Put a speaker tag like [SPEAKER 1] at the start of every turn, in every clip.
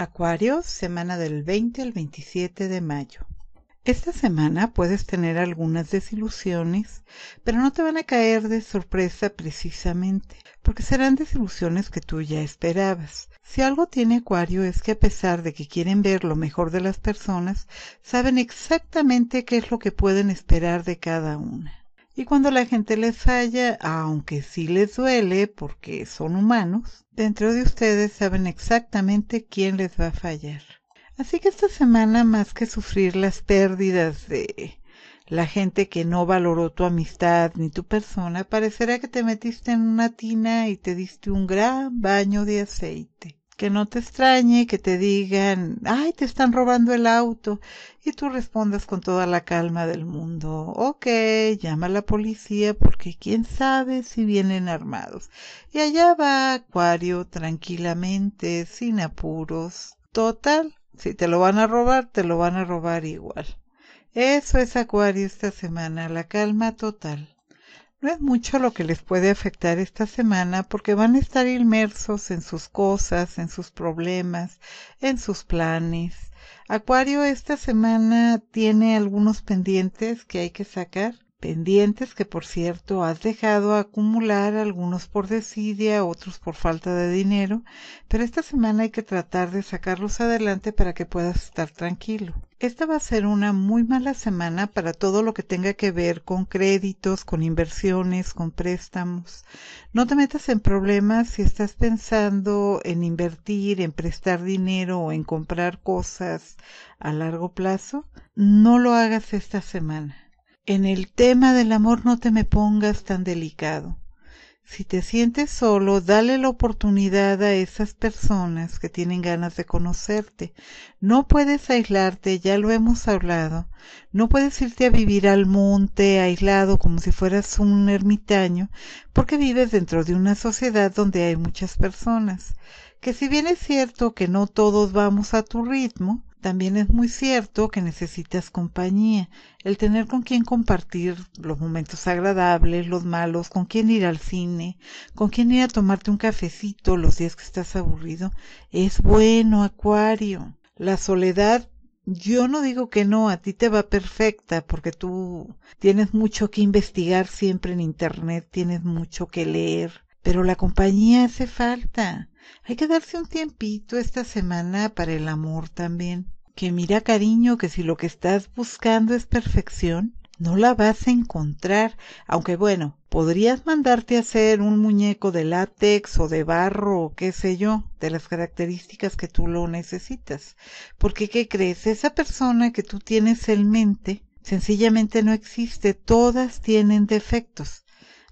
[SPEAKER 1] Acuario, semana del 20 al 27 de mayo. Esta semana puedes tener algunas desilusiones, pero no te van a caer de sorpresa precisamente, porque serán desilusiones que tú ya esperabas. Si algo tiene Acuario es que a pesar de que quieren ver lo mejor de las personas, saben exactamente qué es lo que pueden esperar de cada una. Y cuando la gente les falla, aunque sí les duele porque son humanos, dentro de ustedes saben exactamente quién les va a fallar. Así que esta semana, más que sufrir las pérdidas de la gente que no valoró tu amistad ni tu persona, parecerá que te metiste en una tina y te diste un gran baño de aceite que no te extrañe que te digan, ay, te están robando el auto, y tú respondas con toda la calma del mundo, ok, llama a la policía porque quién sabe si vienen armados. Y allá va Acuario tranquilamente, sin apuros. Total, si te lo van a robar, te lo van a robar igual. Eso es Acuario esta semana, la calma total. No es mucho lo que les puede afectar esta semana porque van a estar inmersos en sus cosas, en sus problemas, en sus planes. Acuario esta semana tiene algunos pendientes que hay que sacar pendientes que por cierto has dejado acumular, algunos por desidia, otros por falta de dinero, pero esta semana hay que tratar de sacarlos adelante para que puedas estar tranquilo. Esta va a ser una muy mala semana para todo lo que tenga que ver con créditos, con inversiones, con préstamos. No te metas en problemas si estás pensando en invertir, en prestar dinero o en comprar cosas a largo plazo. No lo hagas esta semana. En el tema del amor no te me pongas tan delicado. Si te sientes solo, dale la oportunidad a esas personas que tienen ganas de conocerte. No puedes aislarte, ya lo hemos hablado. No puedes irte a vivir al monte aislado como si fueras un ermitaño, porque vives dentro de una sociedad donde hay muchas personas. Que si bien es cierto que no todos vamos a tu ritmo, también es muy cierto que necesitas compañía, el tener con quien compartir los momentos agradables, los malos, con quien ir al cine, con quien ir a tomarte un cafecito los días que estás aburrido, es bueno, Acuario. La soledad, yo no digo que no, a ti te va perfecta porque tú tienes mucho que investigar siempre en Internet, tienes mucho que leer, pero la compañía hace falta. Hay que darse un tiempito esta semana para el amor también. Que mira, cariño, que si lo que estás buscando es perfección, no la vas a encontrar, aunque bueno, podrías mandarte a hacer un muñeco de látex o de barro o qué sé yo, de las características que tú lo necesitas. Porque, ¿qué crees? Esa persona que tú tienes en mente sencillamente no existe, todas tienen defectos.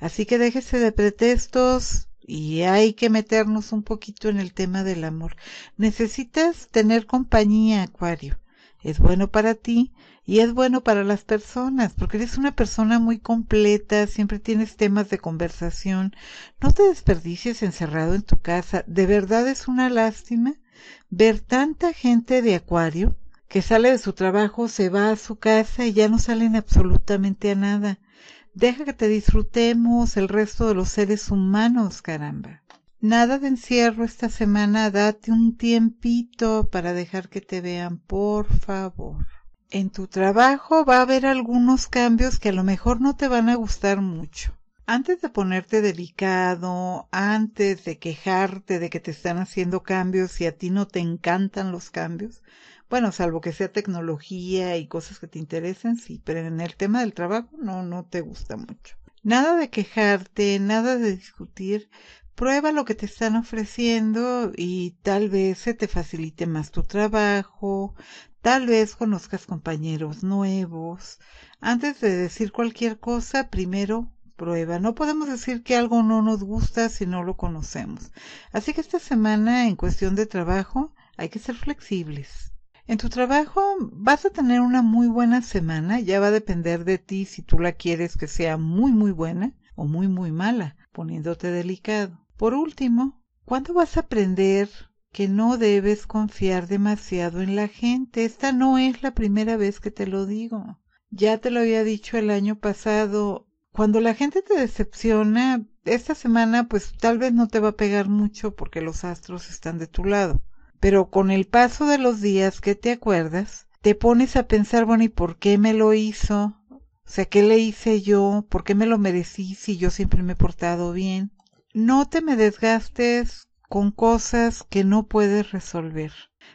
[SPEAKER 1] Así que déjese de pretextos, y hay que meternos un poquito en el tema del amor. Necesitas tener compañía, Acuario. Es bueno para ti y es bueno para las personas, porque eres una persona muy completa, siempre tienes temas de conversación. No te desperdicies encerrado en tu casa. De verdad es una lástima ver tanta gente de Acuario que sale de su trabajo, se va a su casa y ya no salen absolutamente a nada. Deja que te disfrutemos el resto de los seres humanos, caramba. Nada de encierro esta semana, date un tiempito para dejar que te vean, por favor. En tu trabajo va a haber algunos cambios que a lo mejor no te van a gustar mucho. Antes de ponerte delicado, antes de quejarte de que te están haciendo cambios y a ti no te encantan los cambios, bueno, salvo que sea tecnología y cosas que te interesen, sí, pero en el tema del trabajo no, no te gusta mucho. Nada de quejarte, nada de discutir. Prueba lo que te están ofreciendo y tal vez se te facilite más tu trabajo, tal vez conozcas compañeros nuevos. Antes de decir cualquier cosa, primero prueba. No podemos decir que algo no nos gusta si no lo conocemos. Así que esta semana, en cuestión de trabajo, hay que ser flexibles. En tu trabajo vas a tener una muy buena semana, ya va a depender de ti si tú la quieres que sea muy muy buena o muy muy mala, poniéndote delicado. Por último, ¿cuándo vas a aprender que no debes confiar demasiado en la gente? Esta no es la primera vez que te lo digo. Ya te lo había dicho el año pasado, cuando la gente te decepciona, esta semana pues tal vez no te va a pegar mucho porque los astros están de tu lado pero con el paso de los días que te acuerdas, te pones a pensar, bueno, ¿y por qué me lo hizo? O sea, ¿qué le hice yo? ¿Por qué me lo merecí si yo siempre me he portado bien? No te me desgastes con cosas que no puedes resolver.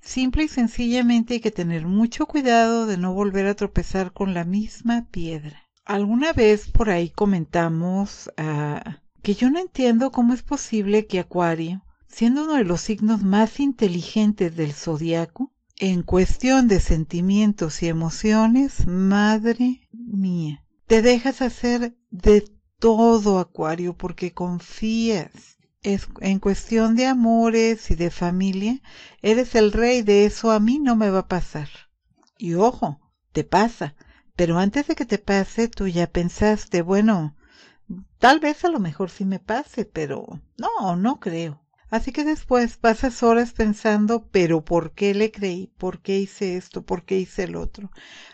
[SPEAKER 1] Simple y sencillamente hay que tener mucho cuidado de no volver a tropezar con la misma piedra. Alguna vez por ahí comentamos a. Ah, que yo no entiendo cómo es posible que Acuario, siendo uno de los signos más inteligentes del zodiaco, en cuestión de sentimientos y emociones, madre mía, te dejas hacer de todo, Acuario, porque confías. en cuestión de amores y de familia, eres el rey de eso, a mí no me va a pasar. Y ojo, te pasa. Pero antes de que te pase, tú ya pensaste, bueno, tal vez a lo mejor sí me pase, pero no, no creo. Así que después pasas horas pensando, pero ¿por qué le creí? ¿Por qué hice esto? ¿Por qué hice el otro?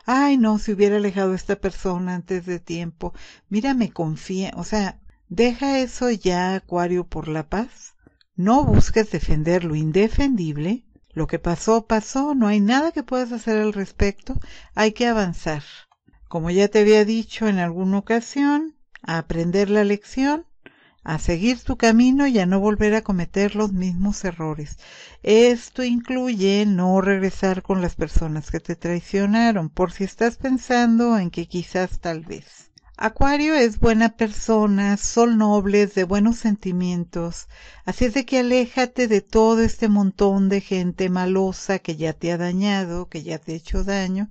[SPEAKER 1] Ay, no, si hubiera alejado a esta persona antes de tiempo. Mira, me confía. O sea, deja eso ya, Acuario, por la paz. No busques defender lo indefendible. Lo que pasó, pasó. No hay nada que puedas hacer al respecto. Hay que avanzar. Como ya te había dicho en alguna ocasión, aprender la lección a seguir tu camino y a no volver a cometer los mismos errores. Esto incluye no regresar con las personas que te traicionaron, por si estás pensando en que quizás tal vez. Acuario es buena persona, sol nobles, de buenos sentimientos, así es de que aléjate de todo este montón de gente malosa que ya te ha dañado, que ya te ha hecho daño,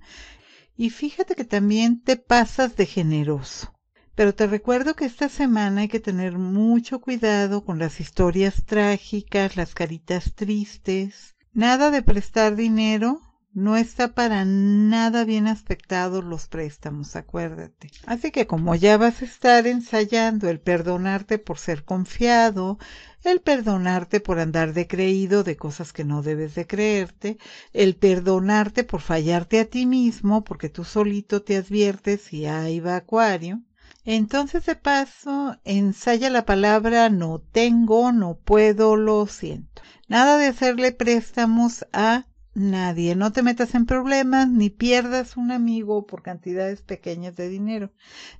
[SPEAKER 1] y fíjate que también te pasas de generoso. Pero te recuerdo que esta semana hay que tener mucho cuidado con las historias trágicas, las caritas tristes. Nada de prestar dinero. No está para nada bien aspectado los préstamos, acuérdate. Así que como ya vas a estar ensayando el perdonarte por ser confiado, el perdonarte por andar de creído de cosas que no debes de creerte, el perdonarte por fallarte a ti mismo porque tú solito te adviertes y ahí va Acuario, entonces, de paso, ensaya la palabra no tengo, no puedo, lo siento. Nada de hacerle préstamos a nadie. No te metas en problemas ni pierdas un amigo por cantidades pequeñas de dinero.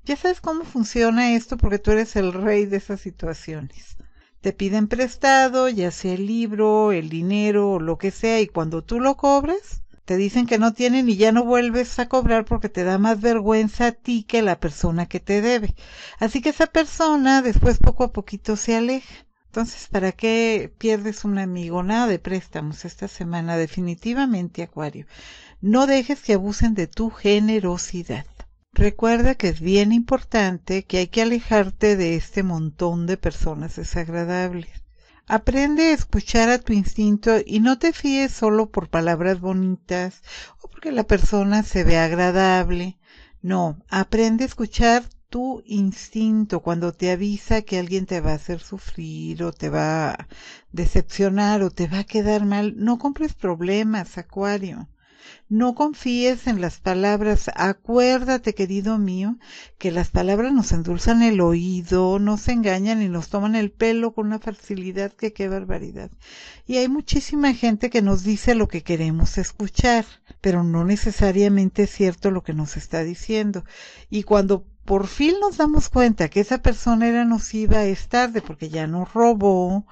[SPEAKER 1] Ya sabes cómo funciona esto porque tú eres el rey de esas situaciones. Te piden prestado, ya sea el libro, el dinero o lo que sea, y cuando tú lo cobras, te dicen que no tienen y ya no vuelves a cobrar porque te da más vergüenza a ti que a la persona que te debe. Así que esa persona después poco a poquito se aleja. Entonces, ¿para qué pierdes un amigo? Nada de préstamos esta semana, definitivamente, Acuario. No dejes que abusen de tu generosidad. Recuerda que es bien importante que hay que alejarte de este montón de personas desagradables. Aprende a escuchar a tu instinto y no te fíes solo por palabras bonitas o porque la persona se ve agradable. No, aprende a escuchar tu instinto cuando te avisa que alguien te va a hacer sufrir o te va a decepcionar o te va a quedar mal. No compres problemas, Acuario. No confíes en las palabras. Acuérdate, querido mío, que las palabras nos endulzan el oído, nos engañan y nos toman el pelo con una facilidad que qué barbaridad. Y hay muchísima gente que nos dice lo que queremos escuchar, pero no necesariamente es cierto lo que nos está diciendo. Y cuando por fin nos damos cuenta que esa persona era nociva es tarde porque ya nos robó,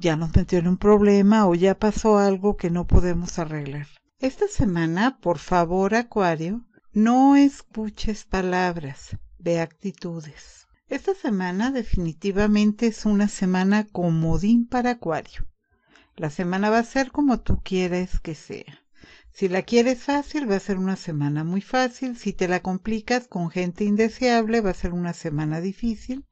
[SPEAKER 1] ya nos metió en un problema o ya pasó algo que no podemos arreglar. Esta semana, por favor, Acuario, no escuches palabras, ve actitudes. Esta semana definitivamente es una semana comodín para Acuario. La semana va a ser como tú quieres que sea. Si la quieres fácil, va a ser una semana muy fácil. Si te la complicas con gente indeseable, va a ser una semana difícil.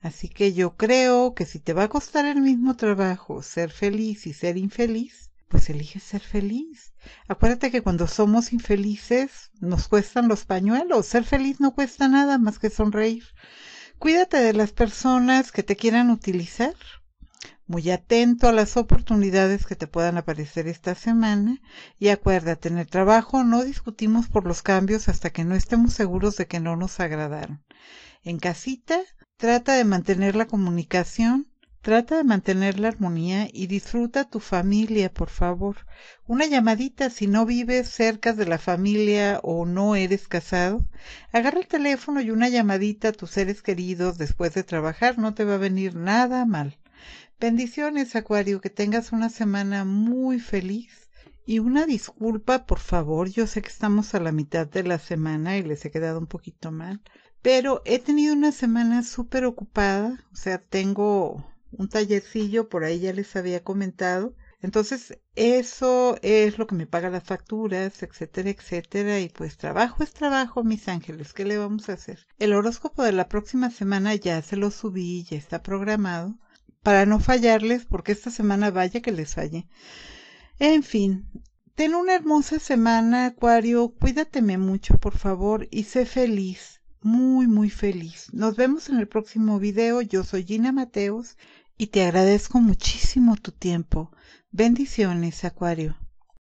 [SPEAKER 1] Así que yo creo que si te va a costar el mismo trabajo ser feliz y ser infeliz, pues elige ser feliz. Acuérdate que cuando somos infelices nos cuestan los pañuelos. Ser feliz no cuesta nada más que sonreír. Cuídate de las personas que te quieran utilizar. Muy atento a las oportunidades que te puedan aparecer esta semana y acuérdate, en el trabajo no discutimos por los cambios hasta que no estemos seguros de que no nos agradaron. En casita, trata de mantener la comunicación Trata de mantener la armonía y disfruta tu familia, por favor. Una llamadita si no vives cerca de la familia o no eres casado. Agarra el teléfono y una llamadita a tus seres queridos después de trabajar. No te va a venir nada mal. Bendiciones, Acuario, que tengas una semana muy feliz. Y una disculpa, por favor, yo sé que estamos a la mitad de la semana y les he quedado un poquito mal, pero he tenido una semana súper ocupada, o sea, tengo un tallercillo, por ahí ya les había comentado. Entonces, eso es lo que me paga las facturas, etcétera, etcétera. Y pues trabajo es trabajo, mis ángeles, ¿qué le vamos a hacer? El horóscopo de la próxima semana ya se lo subí, ya está programado, para no fallarles, porque esta semana vaya que les falle. En fin, ten una hermosa semana, Acuario, cuídateme mucho, por favor, y sé feliz, muy, muy feliz. Nos vemos en el próximo video, yo soy Gina Mateos y te agradezco muchísimo tu tiempo. Bendiciones, Acuario.